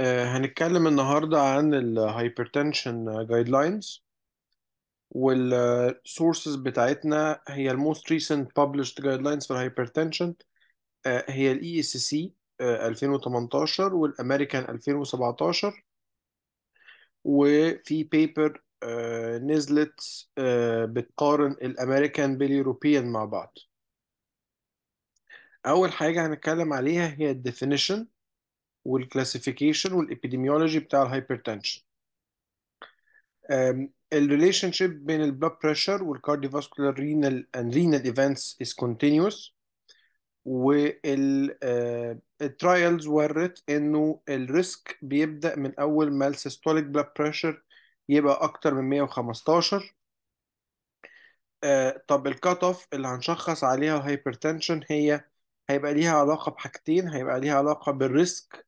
هنتكلم النهاردة عن الـ Hypertension Guidelines والـ Sources بتاعتنا هي الـ Most Recent Published Guidelines for Hypertension هي الـ ESC 2018 والـ American 2017 وفي بيبر نزلت بتقارن الـ American بالـ European مع بعض أول حاجة هنتكلم عليها هي الـ Definition والكلاسيفيكيشن والابيديميولوجي بتاع الهايبرتنشن الريليشن شيب بين البلاد بريشر والكارديوفاسكولار رينال اند رينال ايفنتس از كونتينيوس trials ورت انه الريسك بيبدا من اول ما السيستوليك بلاد بريشر يبقى اكتر من 115 uh, طب الكات اوف اللي هنشخص عليها الهايبرتنشن هي هيبقى ليها علاقه بحاجتين هيبقى ليها علاقه بالريسك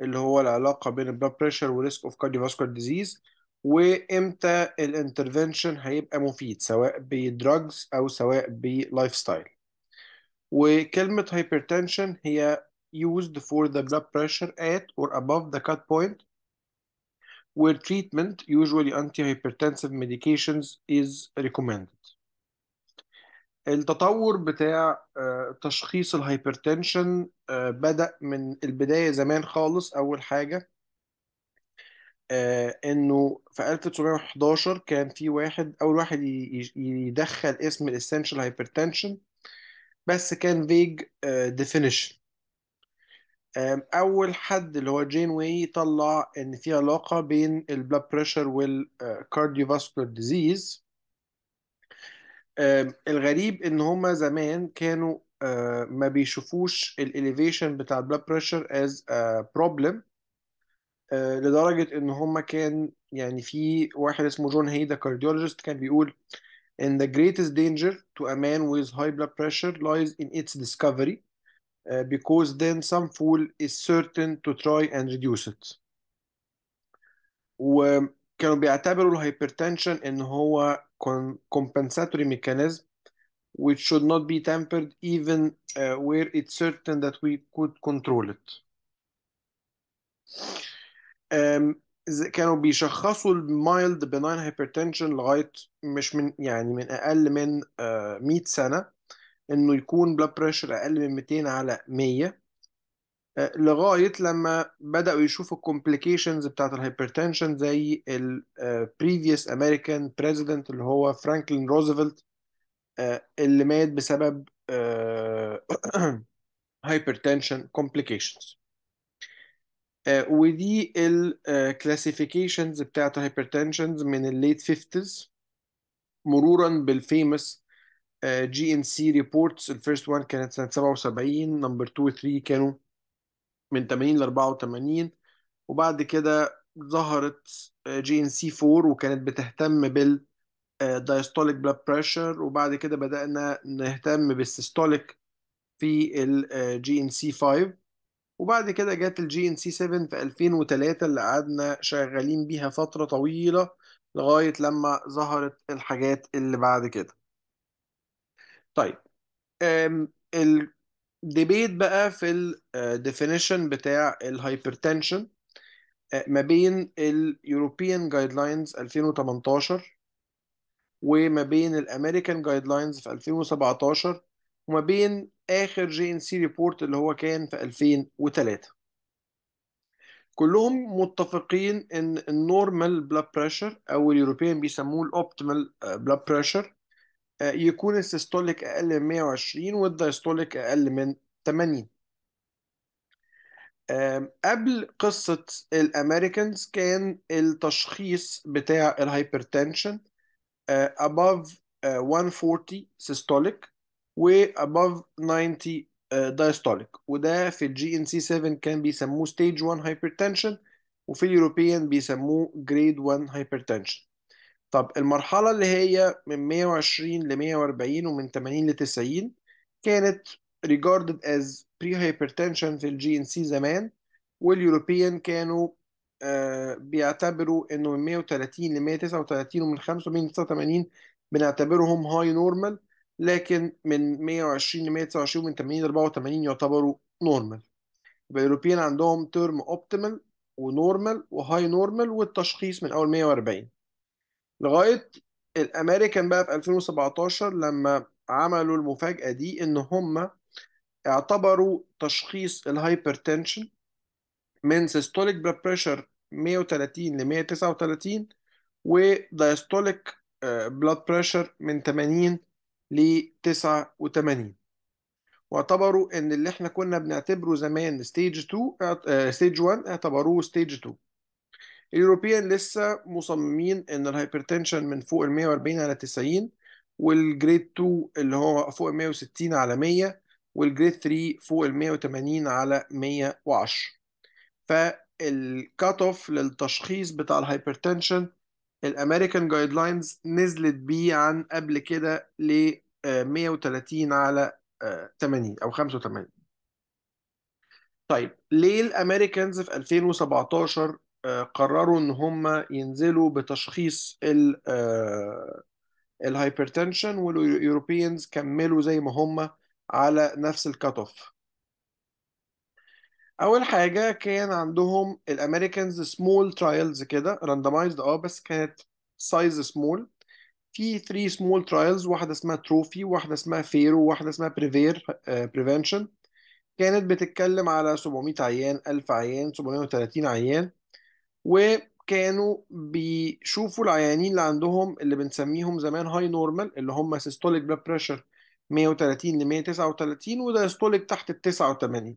اللي هو العلاقه بين blood pressure و risk of cardiovascular disease وامتى الانترفنشن هيبقى مفيد سواء بدراجز او سواء بلايف ستايل وكلمه hypertension هي used for the blood pressure at or above the cut point where treatment usually anti-hypertensive medications is recommended التطور بتاع آه، تشخيص الهايبرتنشن آه، بدأ من البداية زمان خالص أول حاجة آه، إنه في 1911 كان في واحد أول واحد يدخل اسم الاسنشال هايبرتنشن بس كان فيج ديفينيشن أول حد اللي هو جين واي طلع إن في علاقة بين البلاد بريشر والكارديوفاسكولار ديزيز الغريب ان هما زمان كانوا آه، ما بيشوفوش الاليفيشن بتاع البلاد بريشر از بروبلم لدرجه ان هما كان يعني في واحد اسمه جون هيدا كارديولوجيست كان بيقول And the greatest danger to a man with high blood pressure lies in its discovery آه، because then some fool is certain to try and reduce it. وكانوا بيعتبروا الهايبرتنشن ان هو con- compensatory mechanism which should not be tampered even uh, where it's certain that we could control it. Um, كانوا بيشخصوا المايلد benign hypertension لغايه مش من يعني من اقل من uh, 100 سنه انه يكون blood pressure اقل من 200 على 100 لغايه لما بداوا يشوفوا الكومبليكيشنز بتاعت الهايبرتنشن زي آه، previous امريكان بريزيدنت اللي هو فرانكلين آه، روزفلت اللي مات بسبب هايبرتنشن آه، كومبليكيشنز ودي الكلاسيفيكيشنز بتاعت الهايبرتنشنز من الليت 50s مرورا بالفيمس جي ان سي ريبورتس الفيرست وان كانت سنه 77 نمبر 2 و 3 كانوا من 80 ل 84 وبعد كده ظهرت آه، جي ان سي 4 وكانت بتهتم بال دايستوليك بلاد بريشر وبعد كده بدأنا نهتم بالسيستوليك في الجي آه، ان سي 5 وبعد كده جت الجي ان سي 7 في 2003 اللي قعدنا شغالين بيها فترة طويلة لغاية لما ظهرت الحاجات اللي بعد كده طيب ديبيت بقى في الديفينيشن آه، بتاع الهايبرتنشن آه، ما بين اليوروبيان جايدلاينز 2018 وما بين الامريكان جايدلاينز في 2017 وما بين اخر جي ان سي ريبورت اللي هو كان في 2003 كلهم متفقين ان النورمال بلاد بريشر او اليوروبيان بيسموه الاوبتيمال بلاد بريشر آه، يكون السيستوليك اقل من 120 والدايستوليك اقل من 80 قبل قصة الامريكانز كان التشخيص بتاع الهايبرتنشن آه، above 140 آه، سيستوليك و above 90 دايستوليك وده في الجي ان سي 7 كان بيسموه ستيج 1 هايبرتنشن وفي اليوروبيان بيسموه جريد 1 هايبرتنشن طب المرحلة اللي هي من 120 ل 140 ومن 80 ل 90 كانت regarded as pre-hypertension في الجي ان سي زمان واليوروبيان كانوا آه بيعتبروا انه من 130 ل 139 ومن 85 ل 89 بنعتبرهم هاي نورمال لكن من 120 ل 129 ومن 80 ل 84 يعتبروا نورمال يبقى اليوروبيان عندهم ترم اوبتيمال ونورمال وهاي نورمال والتشخيص من اول 140 لغايه الامريكان بقى في 2017 لما عملوا المفاجاه دي ان هم اعتبروا تشخيص الهايبرتنشن من سيستوليك بلاد بريشر 130 ل 139 ودايستوليك بلاد بريشر من 80 ل 89 واعتبروا ان اللي احنا كنا بنعتبره زمان ستيج 2 ستيج 1 اعتبروه ستيج 2 اليوروبيان لسه مصممين ان الهايبرتنشن من فوق ال 140 على 90 والجريد 2 اللي هو فوق ال 160 على 100 والجريد 3 فوق ال 180 على 110 فالكات اوف للتشخيص بتاع الهايبرتنشن الامريكان جايد لاينز نزلت بيه عن قبل كده ل 130 آه، على 80 آه، او 85 طيب ليه الامريكانز في 2017 قرروا ان هم ينزلوا بتشخيص ال آه، الهايبرتنشن والاوروبيانز كملوا زي ما هم على نفس الكات اوف اول حاجه كان عندهم الامريكانز سمول ترايلز كده راندمايزد اه بس كانت سايز سمول في 3 سمول ترايلز واحده اسمها تروفي واحده اسمها فيرو واحده اسمها بريفير بريفنشن آه، كانت بتتكلم على 700 عيان 1000 عيان 730 عيان وكانوا بيشوفوا العيانين اللي عندهم اللي بنسميهم زمان هاي نورمال اللي هم سيستوليك بلاد بريشر 130 ل 139 سيستوليك تحت ال 89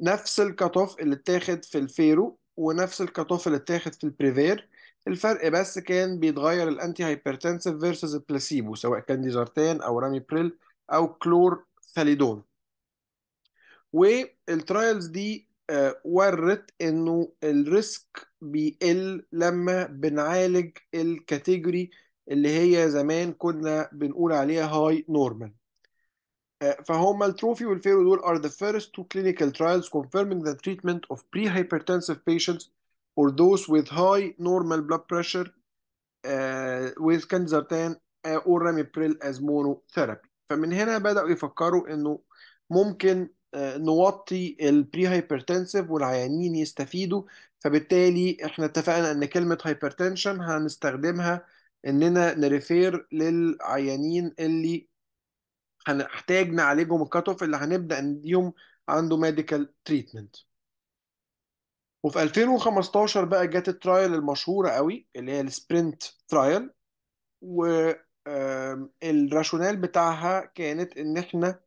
نفس الكت اوف اللي اتاخد في الفيرو ونفس الكت اوف اللي اتاخد في البريفير الفرق بس كان بيتغير الانتي هايبرتنسيف فيرسز البلاسيبو سواء كان ديزارتان او بريل او كلور ثاليدون والترايلز دي ورت انه الريسك بيقل لما بنعالج الكاتيجوري اللي هي زمان كنا بنقول عليها هاي نورمال فهما التروفي والفيرو دول are the first two clinical trials confirming the treatment of pre-hypertensive patients or those with high normal blood pressure uh, with canzartan or ramipril as monotherapy فمن هنا بدأوا يفكروا إنه ممكن نوطي البري هايبرتنسيف والعيانين يستفيدوا فبالتالي احنا اتفقنا ان كلمة هايبرتنشن هنستخدمها اننا نريفير للعيانين اللي هنحتاج نعالجهم الكاتوف اللي هنبدا نديهم عنده ميديكال تريتمنت وفي 2015 بقى جت الترايل المشهوره قوي اللي هي السبرنت ترايل و الراشونال بتاعها كانت ان احنا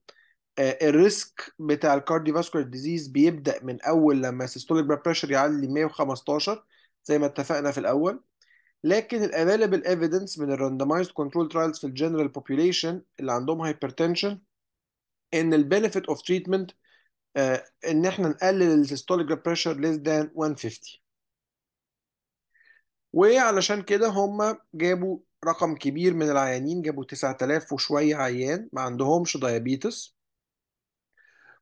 آه، الريسك بتاع فاسكولار ديزيز بيبدا من اول لما السيستوليك بلاد بريشر يعلي 115 زي ما اتفقنا في الاول لكن الافيلبل ايفيدنس من الراندمايزد كنترول ترايلز في الجنرال بوبيوليشن اللي عندهم هايبرتنشن ان البنفيت اوف تريتمنت ان احنا نقلل السيستوليك بلاد بريشر ليس ذان 150 وعلشان كده هم جابوا رقم كبير من العيانين جابوا 9000 وشويه عيان ما عندهمش دايابيتس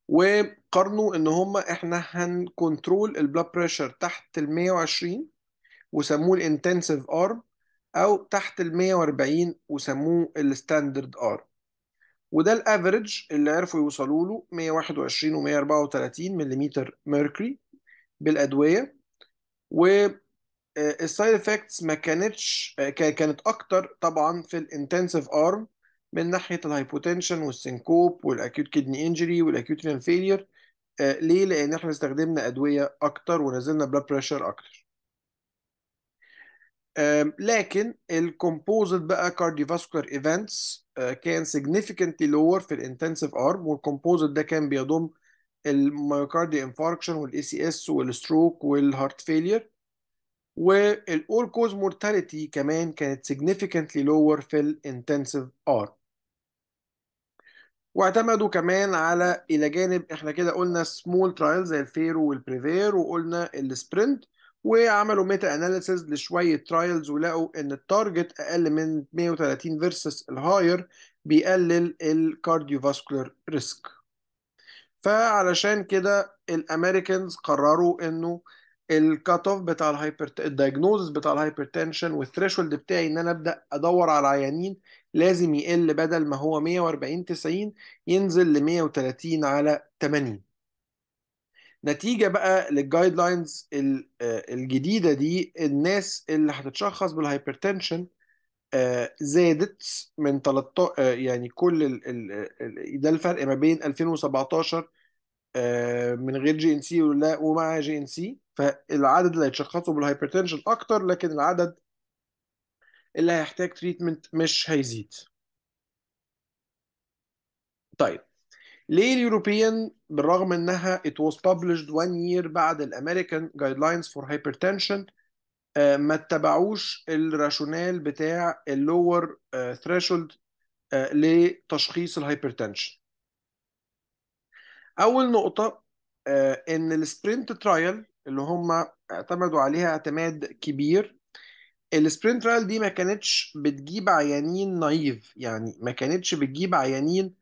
وقارنوا ان هم احنا هنكنترول البلاد بريشر تحت ال 120 وسموه الانتنسيف ارم او تحت ال 140 وسموه الستاندرد ارم وده الافريج اللي عرفوا يوصلوا له 121 و 134 ملم ميركوري بالادويه و آه، السايد افكتس ما كانتش آه، كانت اكتر طبعا في الانتنسيف ارم من ناحيه الهايبوتنشن والسنكوب والاكيوت كدني انجري والاكيوت رين فيلير ليه لان احنا استخدمنا ادويه اكتر ونزلنا بلاد بريشر اكتر لكن الكومبوزيت بقى كارديوفاسكولار ايفنتس آه، كان significantly lower في الانتنسيف ارم والكومبوزيت ده كان بيضم الميوكاردي انفاركشن والاي سي اس والستروك والهارت فيلير والاول كوز مورتاليتي كمان كانت significantly lower في الانتنسيف ارم واعتمدوا كمان على الى جانب احنا كده قلنا سمول ترايلز زي الفيرو والبريفير وقلنا السبرنت وعملوا ميتا اناليسيز لشويه ترايلز ولقوا ان التارجت اقل من 130 فيرسس الهاير بيقلل الكارديوفاسكولار ريسك فعلشان كده الامريكانز قرروا انه الكات اوف بتاع الهايبر الدايجنوزس بتاع الهايبرتنشن والثريشولد بتاعي ان انا ابدا ادور على عيانين لازم يقل بدل ما هو 140 90 ينزل ل 130 على 80 نتيجة بقى للجايد لاينز آه، الجديدة دي الناس اللي هتتشخص بالهايبرتنشن آه، زادت من 13 آه، يعني كل ده الفرق ما بين 2017 من غير جي ان سي ولا ومع جي ان سي فالعدد اللي هيتشخصوا بالهايبرتنشن اكتر لكن العدد اللي هيحتاج تريتمنت مش هيزيد طيب ليه اليوروبيان بالرغم انها it was published one year بعد الامريكان guidelines for hypertension آه، ما اتبعوش الراشونال بتاع اللور ثريشولد آه، آه، لتشخيص الهايبرتنشن اول نقطه ان السبرنت ترايل اللي هم اعتمدوا عليها اعتماد كبير السبرنت ترايل دي ما كانتش بتجيب عيانين نايف يعني ما كانتش بتجيب عيانين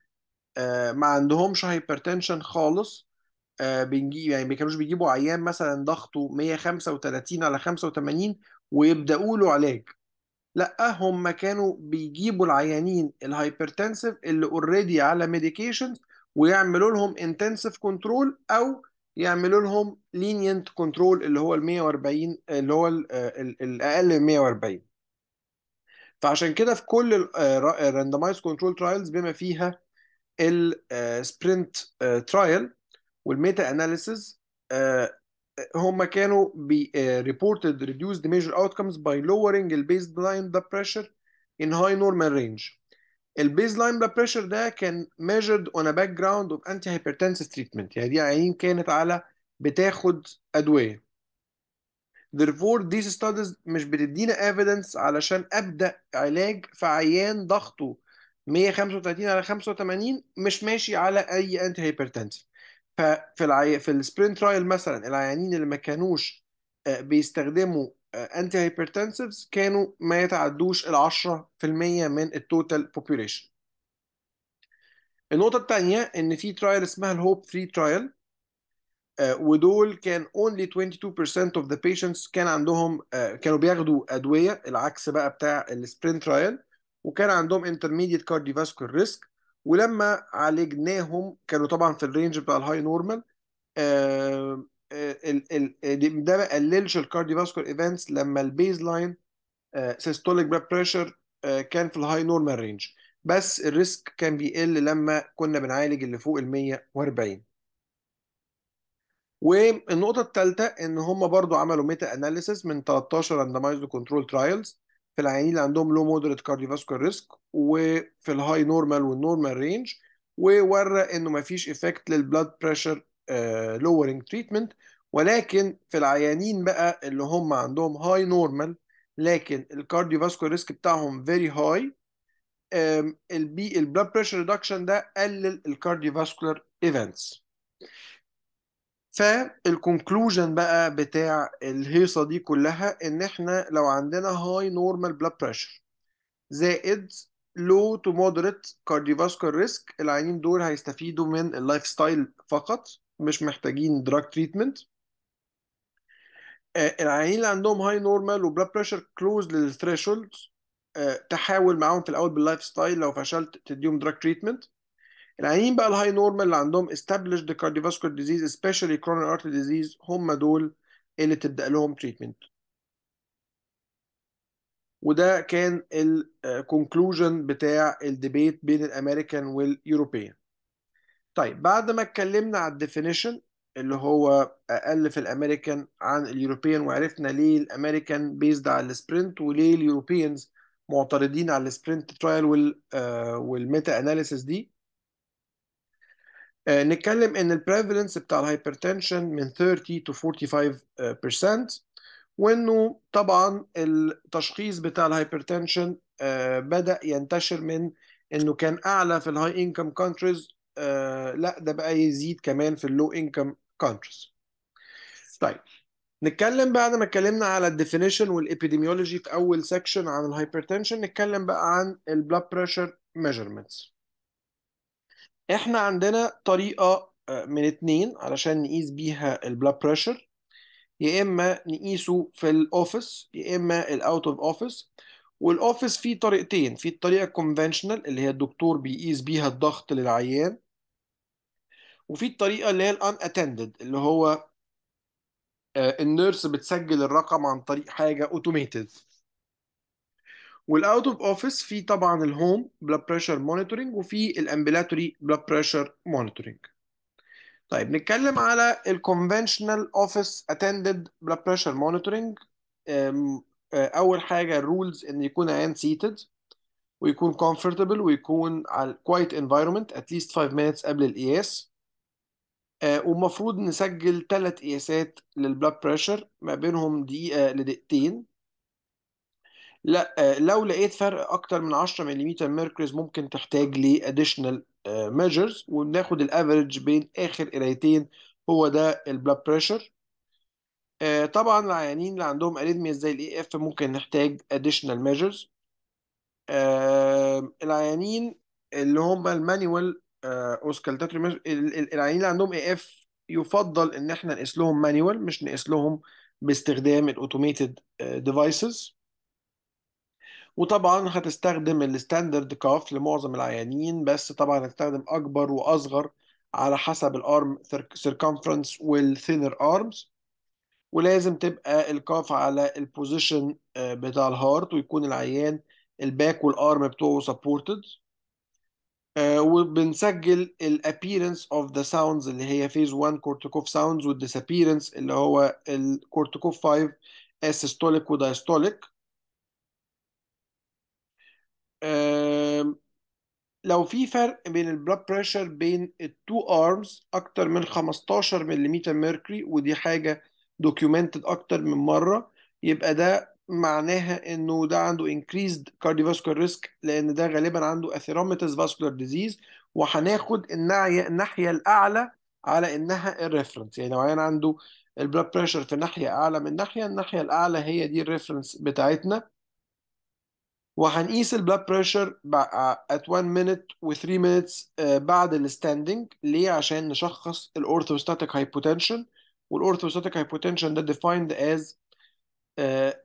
آه، ما عندهمش هايبرتنشن خالص آه، بنجيب يعني ما كانوش بيجيبوا عيان مثلا ضغطه 135 على 85 ويبداوا له علاج لا هم كانوا بيجيبوا العيانين الهايبرتنسيف اللي اوريدي على ميديكيشنز ويعملوا لهم انتنسيف كنترول او يعملوا لهم لينينت كنترول اللي هو ال 140 اللي هو الاقل آه، من 140 فعشان كده في كل الراندمايز كنترول ترايلز بما فيها السبرنت ترايل والميتا اناليسز هم كانوا بي آه، reported reduced measure outcomes by lowering the baseline blood pressure in high normal range البيز لاين بلاد بريشر ده كان ميجرد اون ا باك جراوند اوف انتي هايبرتنسيف تريتمنت يعني دي عيانين كانت على بتاخد ادويه therefore these studies مش بتدينا evidence علشان ابدا علاج في عيان ضغطه 135 على 85 مش ماشي على اي انتي هايبرتنسيف ففي العي... في السبرنت ترايل مثلا العيانين اللي ما كانوش آه، بيستخدموا انتي هايبرتنسيفز كانوا ما يتعدوش ال 10% من التوتال بوبيوليشن النقطة الثانية ان في ترايل اسمها الهوب 3 ترايل ودول كان only 22% of the patients كان عندهم آه، كانوا بياخدوا ادوية العكس بقى بتاع السبرنت ترايل وكان عندهم intermediate cardiovascular risk ولما عالجناهم كانوا طبعا في الرينج بتاع الهاي نورمال آه، آه، ده ما قللش الكارديوفاسكولار ايفنتس لما البيز لاين سيستوليك بلاد بريشر كان في الهاي نورمال رينج بس الريسك كان بيقل لما كنا بنعالج اللي فوق ال 140 والنقطة الثالثة إن هم برضو عملوا ميتا أناليسيس من 13 راندمايزد كنترول ترايلز في العيانين اللي عندهم لو مودريت كارديوفاسكولار ريسك وفي الهاي نورمال والنورمال رينج وورى إنه مفيش إيفكت للبلاد بريشر لورنج آه، تريتمنت ولكن في العيانين بقى اللي هم عندهم هاي نورمال لكن الكارديو فاسكو ريسك بتاعهم فيري هاي البي البلاد بريشر ريدكشن ده قلل الكارديو فاسكولار ايفنتس فالكونكلوجن بقى بتاع الهيصه دي كلها ان احنا لو عندنا هاي نورمال بلاد بريشر زائد لو تو مودريت كارديو فاسكولار ريسك العيانين دول هيستفيدوا من اللايف ستايل فقط مش محتاجين دراج آه، تريتمنت العيانين اللي عندهم هاي نورمال وبلاد بريشر كلوز للثريشولد تحاول معاهم في الاول باللايف ستايل لو فشلت تديهم دراج تريتمنت العيانين بقى الهاي نورمال اللي عندهم established cardiovascular disease especially coronary artery disease هم دول اللي تبدا لهم تريتمنت وده كان الكونكلوجن آه، بتاع الديبيت بين الامريكان واليوروبيان طيب بعد ما اتكلمنا على الديفينيشن اللي هو اقل في الامريكان عن اليوروبيان وعرفنا ليه الامريكان بيزد على السبرنت وليه اليوروبيانز معترضين على السبرنت ترايل وال آه، والميتا اناليسيس دي آه، نتكلم ان البريفالنس بتاع الهايبرتنشن من 30 to 45% آه، وانه طبعا التشخيص بتاع الهايبرتنشن بدا ينتشر من انه كان اعلى في الهاي انكم كونتريز آه، لا ده بقى يزيد كمان في اللو انكم كونتريز طيب نتكلم بعد ما اتكلمنا على الديفينيشن والابيديميولوجي في اول سيكشن عن الهايبرتنشن نتكلم بقى عن البلاد بريشر ميجرمنتس احنا عندنا طريقه آه، من اتنين علشان نقيس بيها البلاد بريشر يا اما نقيسه في الاوفيس يا اما الاوت اوف اوفيس والاوفيس فيه طريقتين في الطريقه الكونفنشنال اللي هي الدكتور بيقيس بيها الضغط للعيان وفي الطريقه اللي هي الان اتندد اللي هو آه، النيرس بتسجل الرقم عن طريق حاجه اوتوميتد والاوت اوف اوفيس في طبعا الهوم بلاد بريشر مونيتورنج وفي الامبلاتوري بلاد بريشر مونيتورنج طيب نتكلم على الكونفنشنال اوفيس اتندد بلاد بريشر مونيتورنج اول حاجه الرولز ان يكون عين سيتد ويكون comfortable ويكون على quiet environment at least 5 minutes قبل القياس e آه، ومفروض نسجل ثلاث قياسات للبلاد بريشر ما بينهم دقيقة لدقيقتين لا آه، لو لقيت فرق أكتر من 10 ملم ميركريز ممكن تحتاج ل additional آه، measures وناخد الافريج بين آخر قرايتين هو ده البلاد بريشر آه، طبعا العيانين اللي عندهم اريثميا زي الاي اف ممكن نحتاج additional measures آه، العيانين اللي هم المانيوال آه، اوسكالتاتري العيانين اللي عندهم اي اف يفضل ان احنا نقيس لهم مانيوال مش نقيس لهم باستخدام الاوتوميتد ديفايسز وطبعا هتستخدم الستاندرد كاف لمعظم العيانين بس طبعا هتستخدم اكبر واصغر على حسب الارم سيركمفرنس والثينر ارمز ولازم تبقى الكاف على البوزيشن آه، بتاع الهارت ويكون العيان الباك والارم بتوعه سبورتد آه، وبنسجل الابييرنس اوف ذا ساوندز اللي هي فيز 1 كورتيكوف ساوندز والديسابيرنس اللي هو الكورتيكوف 5 اسيستوليك ودايستوليك لو في فرق بين البلاد بريشر بين التو ارمز اكتر من 15 ملم ميركوري ودي حاجه دوكيومنتد اكتر من مره يبقى ده معناها انه ده عنده increased cardiovascular risk لان ده غالبا عنده atheromatous vascular disease وهناخد الناحيه الناحيه الاعلى على انها الريفرنس يعني لو عيان عنده البلاد بريشر في ناحيه اعلى من ناحيه الناحيه الاعلى هي دي الريفرنس بتاعتنا وهنقيس البلاد بريشر at 1 minute و 3 minutes آه، بعد الستاندنج ليه عشان نشخص الاورثوستاتيك هايبوتنشن والاورثوستاتيك هايبوتنشن ده ديفايند از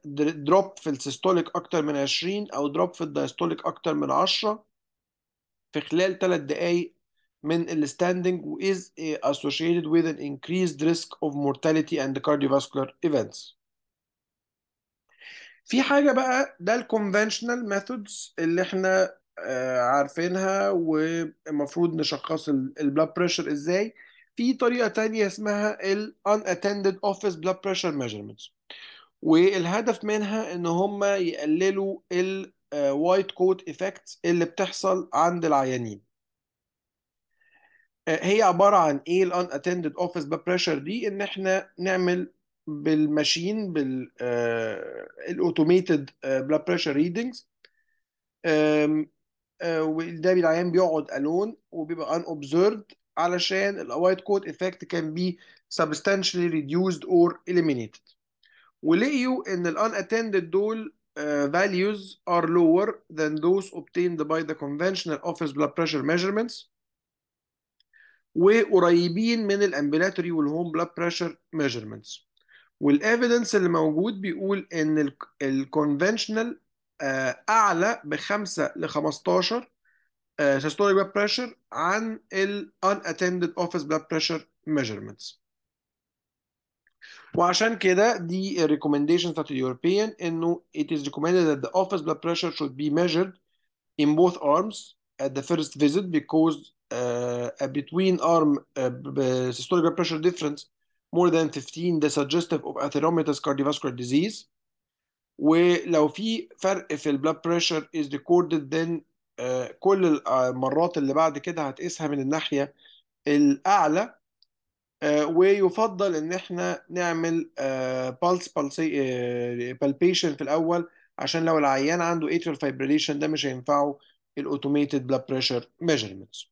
دروب في السيستوليك اكتر من 20 او دروب في الدايستوليك اكتر من 10 في خلال 3 دقائق من الستاندنج واز اسوشيتد وذ ان انكريزد ريسك اوف مورتاليتي اند كارديوفاسكولار ايفنتس في حاجة بقى ده الكونفنشنال ميثودز اللي احنا آه، عارفينها والمفروض نشخص البلاد بريشر ازاي في طريقة تانية اسمها ال unattended office blood pressure measurements والهدف منها ان هم يقللوا ال آه, white coat effects اللي بتحصل عند العيانين آه، هي عبارة عن ايه ال unattended office blood pressure دي ان احنا نعمل بالماشين بالاوتوميتد بلاد بريشر ريدنجز وده العيان بيقعد الون وبيبقى ان اوبزرفد علشان white coat افكت كان بي substantially reduced or eliminated ولقيوا ان الان unattended دول uh, values are lower than those obtained by the conventional office blood pressure measurements وقريبين من الامبلاتوري والهوم بلاد بريشر ميجرمنتس evidence اللي موجود بيقول ان الكونفنشنال اعلى ب 5 ل 15 uh, systolic blood pressure عن ال unattended office blood pressure measurements وعشان كده the recommendations the European انه it is recommended that the office blood pressure should be measured in both arms at the first visit because uh, a between arm uh, systolic blood pressure difference more than 15 the suggestive of atheromatous cardiovascular disease ولو في فرق في blood pressure is recorded then آه، كل آه، المرات اللي بعد كده هتقيسها من الناحية الأعلى آه، ويفضل إن إحنا نعمل بالس بالبيشن في الأول عشان لو العيان عنده atrial fibrillation ده مش هينفعه الاوتوميتد blood pressure measurements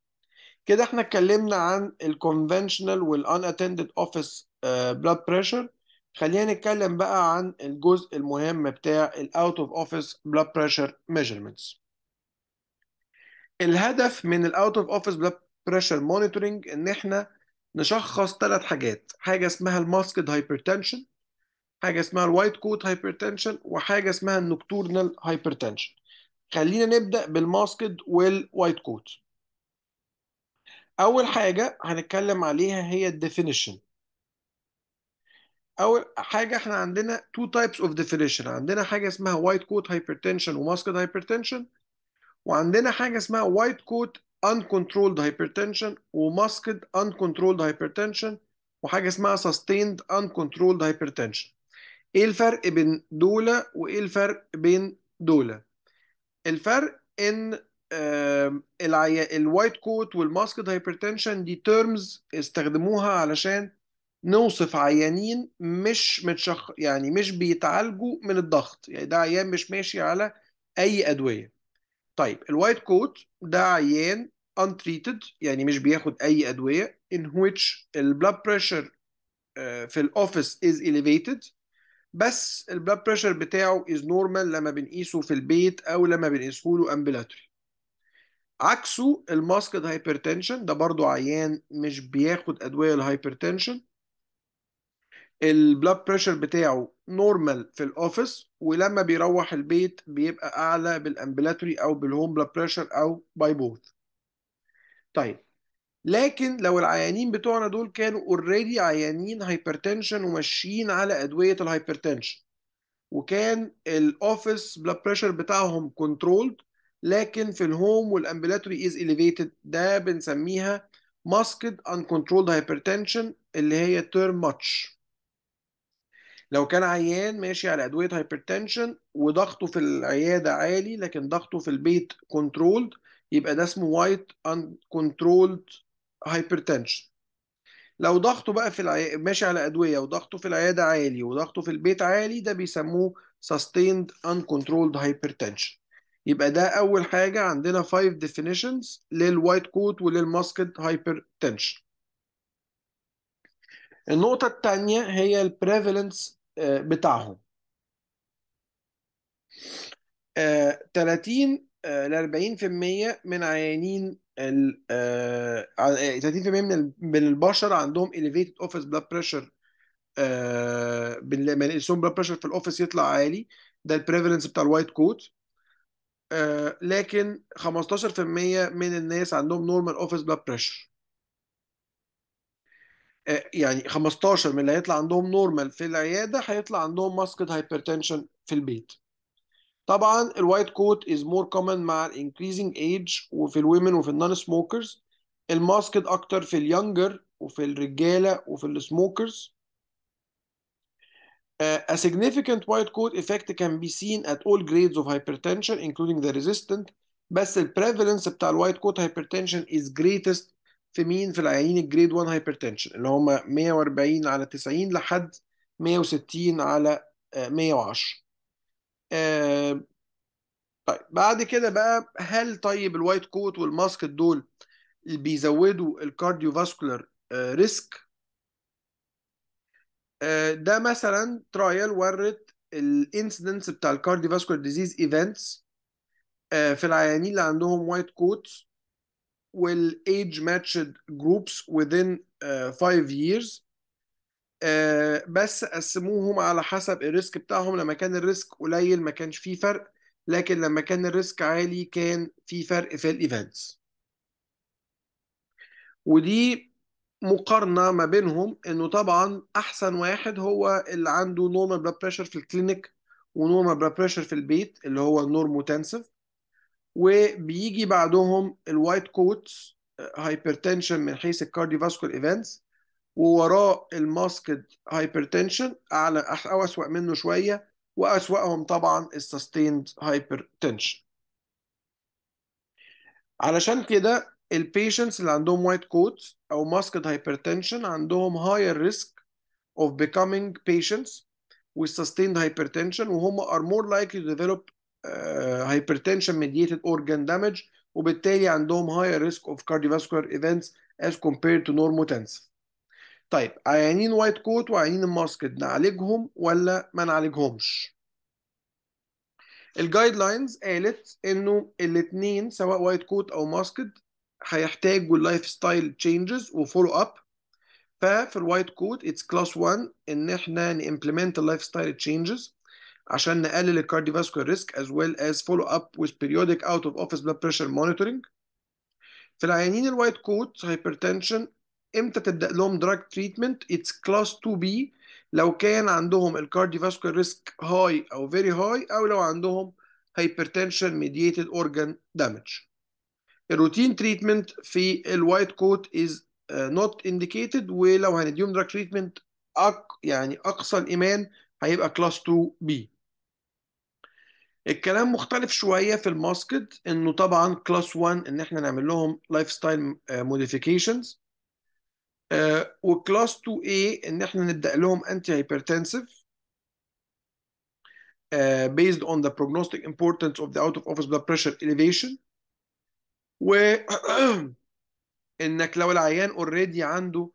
كده احنا اتكلمنا عن الكونفنشنال اتندد اوفيس بلاد بريشر خلينا نتكلم بقى عن الجزء المهم بتاع الاوت اوف اوفيس بلاد بريشر ميجرمنتس الهدف من الاوت اوف اوفيس بلاد بريشر مونيتورنج ان احنا نشخص ثلاث حاجات حاجه اسمها الماسكد هايبرتنشن حاجه اسمها الوايت كوت هايبرتنشن وحاجه اسمها النكتورنال هايبرتنشن خلينا نبدا بالماسكد والوايت كوت اول حاجه هنتكلم عليها هي الديفينيشن اول حاجه احنا عندنا تو تايبس اوف ديفينيشن عندنا حاجه اسمها وايت كوت هايبرتنشن وماسكد هايبرتنشن وعندنا حاجه اسمها وايت كوت uncontrolled hypertension وماسكد uncontrolled hypertension وحاجه اسمها sustained uncontrolled hypertension ايه الفرق بين دول وايه الفرق بين دول الفرق ان الوايت كوت والماسكد هايبرتنشن دي تيرمز استخدموها علشان نوصف عيانين مش متشخ يعني مش بيتعالجوا من الضغط يعني ده عيان مش ماشي على اي ادويه طيب الوايت كوت ده عيان untreated يعني مش بياخد اي ادويه in which blood pressure آه، في الاوفيس is elevated بس البلاد بريشر بتاعه از نورمال لما بنقيسه في البيت او لما بنقيسه له امبلاتوري عكسه الماسكد هايبرتنشن ده برضو عيان مش بياخد ادويه للهايبرتنشن البلاد بريشر بتاعه نورمال في الاوفيس ولما بيروح البيت بيبقى اعلى بالامبلاتوري او بالهوم بلاد بريشر او باي بوث طيب لكن لو العيانين بتوعنا دول كانوا اوريدي عيانين هايبرتنشن وماشيين على ادويه الهايبرتنشن وكان الاوفيس بلاد بريشر بتاعهم كنترولد لكن في الهوم والامبلاتوري از اليفيتد ده بنسميها ماسكد انكنترولد هايبرتنشن اللي هي تيرم ماتش لو كان عيان ماشي على ادويه هايبرتنشن وضغطه في العياده عالي لكن ضغطه في البيت كنترولد يبقى ده اسمه وايت كنترولد هايبرتنشن لو ضغطه بقى في العي... ماشي على ادويه وضغطه في العياده عالي وضغطه في البيت عالي ده بيسموه sustained uncontrolled hypertension يبقى ده اول حاجه عندنا 5 definitions للوايت كوت وللماسكت هايبرتنشن النقطة التانية هي البريفالنس آه، بتاعهم 30 آه، آه، ل 40% من عيانين ال 30% من من البشر عندهم elevated office blood pressure لما يقيسون بلاد بريشر في الاوفيس يطلع عالي ده البريفالنس بتاع الوايت كوت لكن 15% من الناس عندهم نورمال اوفيس بلاد بريشر يعني 15 من اللي هيطلع عندهم نورمال في العياده هيطلع عندهم ماسكت هايبرتنشن في البيت طبعا الوايت كوت از مور كومن مع الانكريزنج ايج وفي الويمن وفي النون سموكرز الماسكت اكتر في اليانجر وفي الرجاله وفي السموكرز Uh, آه، a significant white coat effect can be seen at all grades of hypertension including the resistant بس ال prevalence بتاع white coat hypertension is greatest في مين في العيانين الجريد 1 هايبرتنشن اللي هم 140 على 90 لحد 160 على 110 آه،, آه طيب بعد كده بقى هل طيب الوايت كوت والماسك دول بيزودوا الكارديوفاسكولار ريسك آه، آه، ده مثلا ترايل ورت الانسيدنس بتاع الكارديوفاسكولار ديزيز ايفنتس في العيانين اللي عندهم وايت كوتس will age matched groups within 5 uh, years uh, بس قسموهم على حسب الريسك بتاعهم لما كان الريسك قليل ما كانش فيه فرق لكن لما كان الريسك عالي كان في فرق في الايفنتس ودي مقارنه ما بينهم انه طبعا احسن واحد هو اللي عنده نورمال بلاد بريشر في الكلينيك ونورمال بلاد بريشر في البيت اللي هو النورموتنسيف وبيجي بعدهم الوايت كوتس هايبرتنشن من حيث الكارديوفاسكول ايفنتس ووراه الماسكد هايبرتنشن اعلى او اسوأ منه شويه واسوأهم طبعا السستيند هايبرتنشن علشان كده البيشنتس اللي عندهم وايت كوتس او ماسكد هايبرتنشن عندهم هاير ريسك اوف becoming بيشنتس with sustained hypertension وهم are more likely to develop آه، hypertension mediated organ damage وبالتالي عندهم higher risk of cardiovascular events as compared to normotensive طيب عيانين وايت كوت وعيانين الماسكد نعالجهم ولا ما نعالجهمش الجايد لاينز قالت انه الاثنين سواء وايت كوت او ماسكد هيحتاجوا اللايف ستايل تشينجز وفولو اب ففي الوايت كوت اتس كلاس 1 ان احنا نimplement اللايف ستايل تشينجز عشان نقلل الكارديوفاسكولار ريسك as well as follow up with periodic out of office blood pressure monitoring في العيانين الوايت كوت هايبرتنشن امتى تبدا لهم دراج تريتمنت اتس كلاس 2 بي لو كان عندهم الكارديوفاسكولار ريسك هاي او فيري هاي او لو عندهم هايبرتنشن ميديتد اورجان دامج الروتين تريتمنت في الوايت كوت از نوت انديكيتد ولو هنديهم دراج تريتمنت يعني اقصى الايمان هيبقى كلاس 2 بي الكلام مختلف شويه في الماسكت انه طبعا كلاس 1 ان احنا نعمل لهم لايف ستايل موديفيكيشنز وكلاس 2 a ان احنا نبدا لهم انتي آه، هايبرتنسيف based on the prognostic importance of the out of office blood pressure elevation و انك لو العيان اوريدي عنده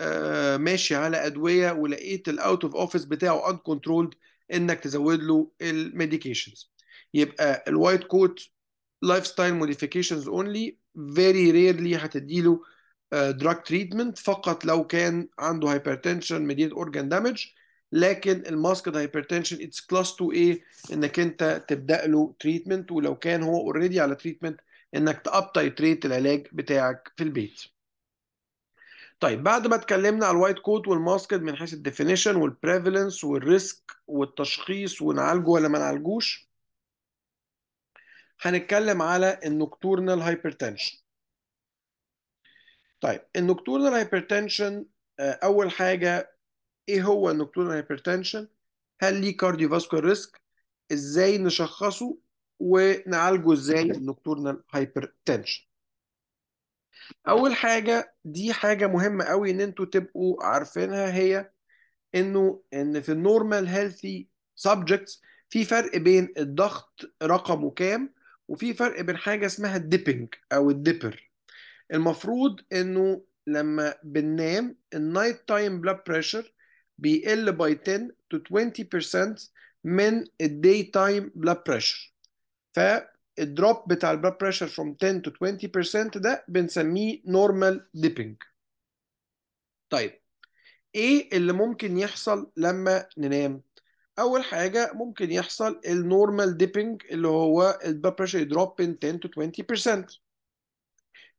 آه، ماشي على ادويه ولقيت الاوت اوف اوفيس بتاعه uncontrolled انك تزود له الميديكيشنز يبقى الوايت كوت لايف ستايل موديفيكيشنز اونلي فيري ريرلي له دراج آه، تريتمنت فقط لو كان عنده هايبرتنشن ميديت اورجان دامج لكن الماسكد هايبرتنشن اتس كلاس 2 ايه انك انت تبدا له تريتمنت ولو كان هو اوريدي على تريتمنت انك تاب تايتريت العلاج بتاعك في البيت طيب بعد ما اتكلمنا على الوايت كوت والماسكت من حيث الديفينيشن والبريفلنس والريسك والتشخيص ونعالجه ولا ما نعالجوش هنتكلم على النوكتورنال هايبرتنشن طيب النوكتورنال هايبرتنشن آه، اول حاجه ايه هو النوكتورنال هايبرتنشن هل ليه كارديوفاسكولار ريسك ازاي نشخصه ونعالجه ازاي النوكتورنال هايبرتنشن اول حاجه دي حاجه مهمه قوي ان انتوا تبقوا عارفينها هي انه ان في النورمال هيلثي سبجكتس في فرق بين الضغط رقمه كام وفي فرق بين حاجه اسمها الديبنج او الديبر المفروض انه لما بننام النايت تايم بلاد بريشر بيقل باي 10 تو 20% من الداي تايم بلاد بريشر ف الدروب بتاع البلاد بريشر from 10 تو 20% ده بنسميه نورمال ديبنج طيب ايه اللي ممكن يحصل لما ننام اول حاجه ممكن يحصل النورمال ديبنج اللي هو البلاد بريشر يدروب من 10 تو 20%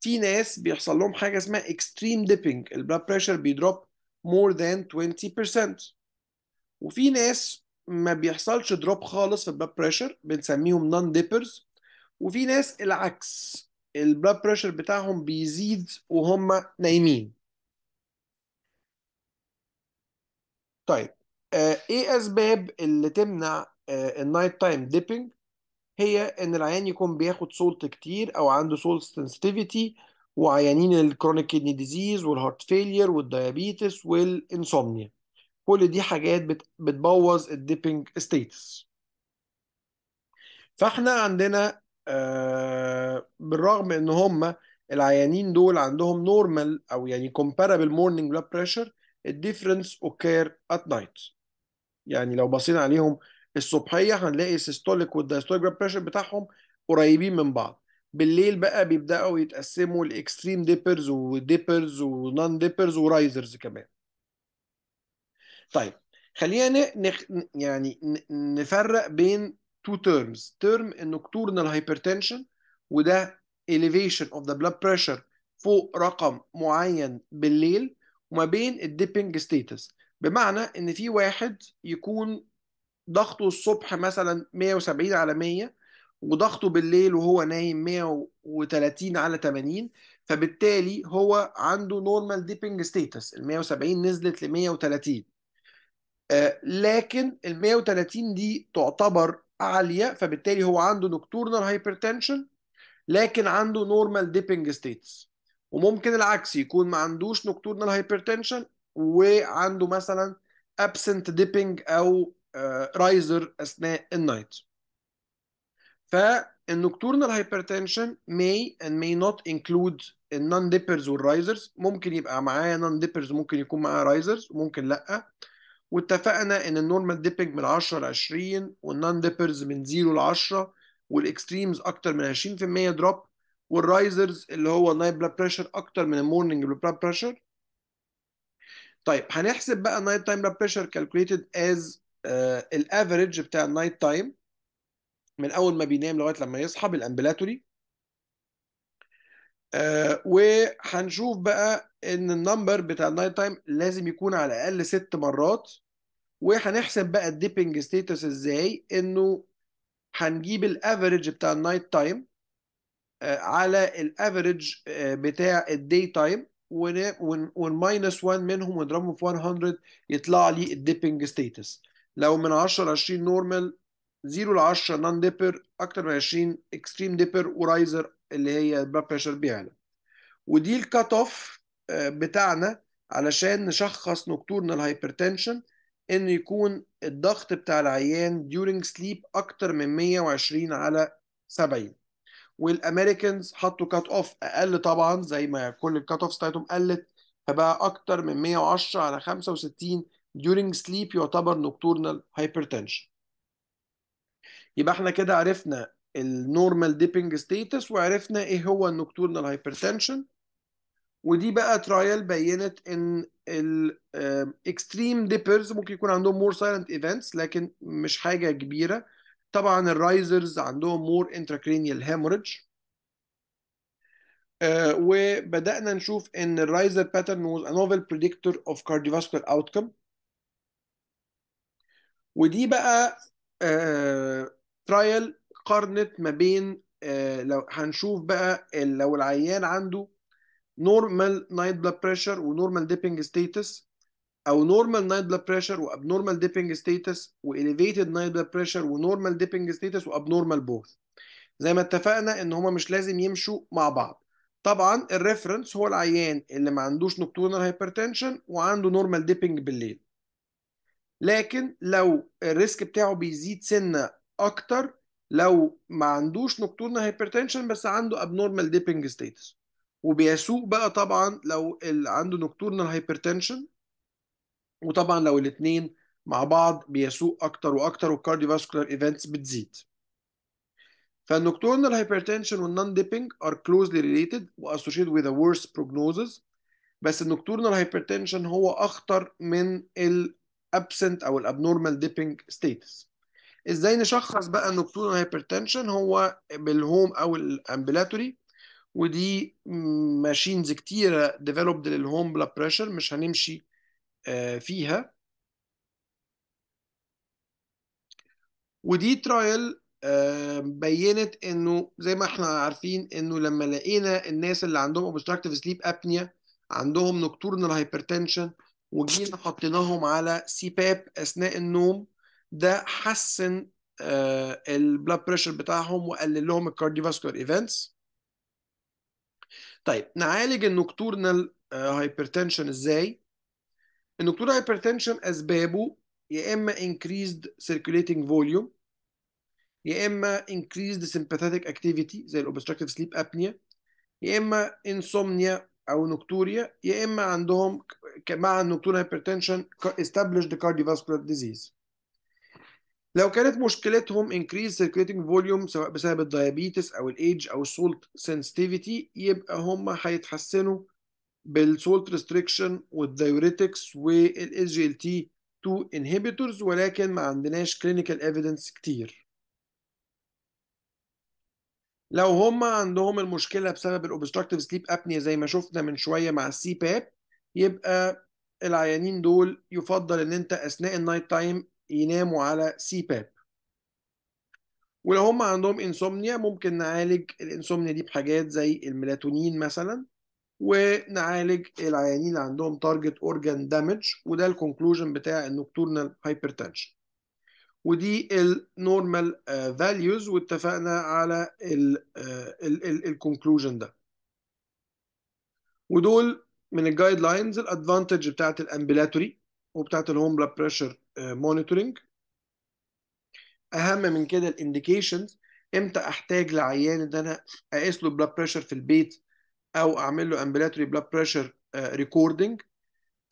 في ناس بيحصل لهم حاجه اسمها اكستريم ديبنج البلاد بريشر بيدروب more than 20% وفي ناس ما بيحصلش دروب خالص في البلاد بريشر بنسميهم نون ديبرز وفي ناس العكس البلاد بريشر بتاعهم بيزيد وهم نايمين طيب آه، ايه اسباب اللي تمنع النايت تايم ديبنج هي ان العيان يكون بياخد سولت كتير او عنده سولت سنسيتيفيتي وعيانين الكرونيك كيدني ديزيز والهارت فيلير والديابيتس والانسومنيا كل دي حاجات بتبوظ الديبنج ستيتس فاحنا عندنا آه، بالرغم ان هم العيانين دول عندهم نورمال او يعني comparable morning blood pressure الديفرنس occur at night يعني لو بصينا عليهم الصبحيه هنلاقي السيستوليك والدايستوليك بلاد بريشر بتاعهم قريبين من بعض بالليل بقى بيبداوا يتقسموا لاكستريم ديبرز وديبرز ونون ديبرز ورايزرز كمان طيب خلينا نخ... يعني نفرق بين تو تيرمز تيرم انه نوكتورنال هايبرتنشن وده elevation of the blood pressure فوق رقم معين بالليل وما بين الديبنج ستيتس بمعنى ان في واحد يكون ضغطه الصبح مثلا 170 على 100 وضغطه بالليل وهو نايم 130 على 80 فبالتالي هو عنده نورمال ديبنج ستيتس ال 170 نزلت ل 130 آه، لكن ال 130 دي تعتبر عاليه فبالتالي هو عنده نوكتورنال هايبرتنشن لكن عنده نورمال ديبنج ستيتس وممكن العكس يكون ما عندوش نوكتورنال هايبرتنشن وعنده مثلا ابسنت ديبنج او رايزر آه، اثناء النايت فالنوكتورنال هايبرتنشن may and may not include النون ديبرز والرايزرز ممكن يبقى معاه نون ديبرز ممكن يكون معاه رايزرز ممكن لا واتفقنا ان النورمال ديبنج من 10 ل 20 والنون ديبرز من 0 ل 10 والاكستريمز اكتر من 20% دروب والرايزرز اللي هو النايت بلاد بريشر اكتر من المورنينج بلاد بريشر طيب هنحسب بقى النايت تايم بلاد بريشر كالكوليتد از الافريج بتاع النايت تايم من اول ما بينام لغايه لما يصحى بالامبلاتوري آه، وهنشوف بقى ان النمبر بتاع النايت تايم لازم يكون على الاقل ست مرات وهنحسب بقى الديبنج ستيتس ازاي انه هنجيب الافريج بتاع النايت آه، تايم على الافريج آه، بتاع الدي تايم والماينس 1 منهم ونضربهم في 100 يطلع لي الديبنج ستيتس لو من 10 ل 20 نورمال 0 ل 10 نان ديبر اكتر من 20 اكستريم ديبر ورايزر اللي هي البلاد بريشر بيعلى ودي الكات اوف آه، بتاعنا علشان نشخص نكتورن هايبرتنشن ان يكون الضغط بتاع العيان during sleep اكتر من 120 على 70 والامريكانز حطوا كات اوف اقل طبعا زي ما كل الكات اوف بتاعتهم قلت فبقى اكتر من 110 على 65 during sleep يعتبر نكتورنال هايبرتنشن يبقى احنا كده عرفنا النورمال ديبنج ستيتس وعرفنا ايه هو النوكتورنال هايبرتنشن ودي بقى ترايل بينت ان الاكستريم ديبرز ممكن يكون عندهم مور سايلنت ايفنتس لكن مش حاجه كبيره طبعا الرايزرز عندهم مور انتراكرينيال هيموريدج وبدانا نشوف ان الرايزر باترن was a novel predictor of cardiovascular outcome ودي بقى ترايل آه، uh, قارنت ما بين آه، لو هنشوف بقى لو العيان عنده نورمال نايت بلاد بريشر ونورمال ديبنج ستيتس او نورمال نايت بلاد بريشر وابنورمال ديبنج ستيتس واليفيتد نايت بلاد بريشر ونورمال ديبنج ستيتس وابنورمال بوث زي ما اتفقنا ان هما مش لازم يمشوا مع بعض طبعا الريفرنس هو العيان اللي ما عندوش نوكتورنال هايبرتنشن وعنده نورمال ديبنج بالليل لكن لو الريسك بتاعه بيزيد سنه اكتر لو ما عندوش نكتورنا هايبرتنشن بس عنده ابنورمال ديبنج ستيتس وبيسوق بقى طبعا لو اللي عنده نوكتورنال هايبرتنشن وطبعا لو الاثنين مع بعض بيسوق اكتر واكتر والكارديو فاسكولار ايفنتس بتزيد فالنوكتورنال هايبرتنشن والنون ديبنج ار كلوزلي ريليتد واسوشيتد وذ ورست بروجنوزز بس النوكتورنال هايبرتنشن هو اخطر من الابسنت او الابنورمال ديبنج ستيتس ازاي نشخص بقى النكتورال هايبرتنشن هو بالهوم او الامبلاتوري ودي ماشينز كتيره ديفلوبد للهوم بلا بريشر مش هنمشي آه، فيها ودي ترايل آه، بينت انه زي ما احنا عارفين انه لما لقينا الناس اللي عندهم اوبستراكتيف سليب ابنيا عندهم نكتورنال هايبرتنشن وجينا حطيناهم على سي باب اثناء النوم ده حسن آه، البلاد بريشر بتاعهم وقلل لهم الكارديوفاسكولار ايفنتس طيب نعالج النكتورنال آه، هايبرتنشن ازاي النكتورنال هايبرتنشن اسبابه يا اما increased circulating volume يا اما increased sympathetic activity زي الاوبستراكتيف سليب ابنيا يا اما انسومنيا او نكتوريا يا اما عندهم مع النكتورنال هايبرتنشن established cardiovascular disease لو كانت مشكلتهم increased circulating volume سواء بسبب الديابيتس او الايدج او السولت sensitivity يبقى هم هيتحسنوا بالسولت ريستريكشن والديوريتكس والاس جي ال تي 2 انهبيتورز ولكن ما عندناش كلينيكال ايفيدنس كتير لو هم عندهم المشكله بسبب الاوبستراكتيف سليب ابنيا زي ما شفنا من شويه مع السي باب يبقى العيانين دول يفضل ان انت اثناء النايت تايم يناموا على سي باب ولو هم عندهم انسومنيا ممكن نعالج الانسومنيا دي بحاجات زي الميلاتونين مثلا ونعالج العيانين اللي عندهم تارجت اورجان دامج وده الكونكلوجن بتاع النوكتورنال هايبرتنشن ودي النورمال فاليوز آه، واتفقنا على الكونكلوجن آه، ده ودول من الجايد لاينز الادفانتج بتاعت الامبلاتوري وبتاعت الهوم بلاد بريشر مونيتورنج آه، اهم من كده الانديكيشنز امتى احتاج لعيان ان انا اقيس له بلاد بريشر في البيت او اعمل له امبلاتوري بلاد بريشر ريكوردنج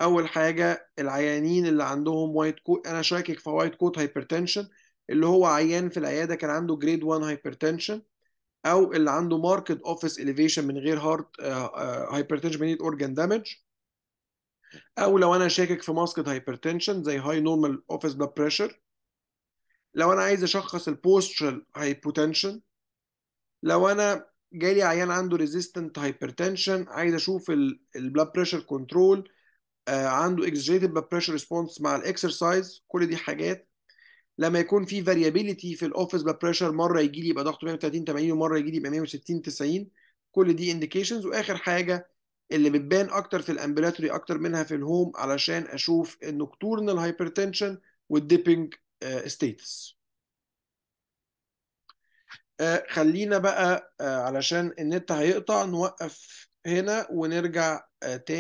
اول حاجه العيانين اللي عندهم وايت كوت انا شاكك في وايت كوت هايبرتنشن اللي هو عيان في العياده كان عنده جريد 1 هايبرتنشن او اللي عنده ماركت اوفيس اليفيشن من غير هارت هايبرتنشن من اورجان دامج او لو انا شاكك في ماسكت هايبرتنشن زي هاي نورمال اوفيس بلاد بريشر لو انا عايز اشخص البوسترال هايبوتنشن لو انا جالي عيان عنده ريزيستنت هايبرتنشن عايز اشوف البلاد بريشر كنترول عنده اكزجريتد بلاد بريشر ريسبونس مع الاكسرسايز كل دي حاجات لما يكون في فاريابيليتي في الاوفيس بلاد بريشر مره يجي لي يبقى ضغطه 130 80 ومره يجي لي يبقى 160 90 كل دي انديكيشنز واخر حاجه اللي بتبان اكتر في الامبلاتوري اكتر منها في الهوم علشان اشوف النكتورنال هايبرتنشن والديبنج ستيتس خلينا بقى آه، علشان النت هيقطع نوقف هنا ونرجع آه، تاني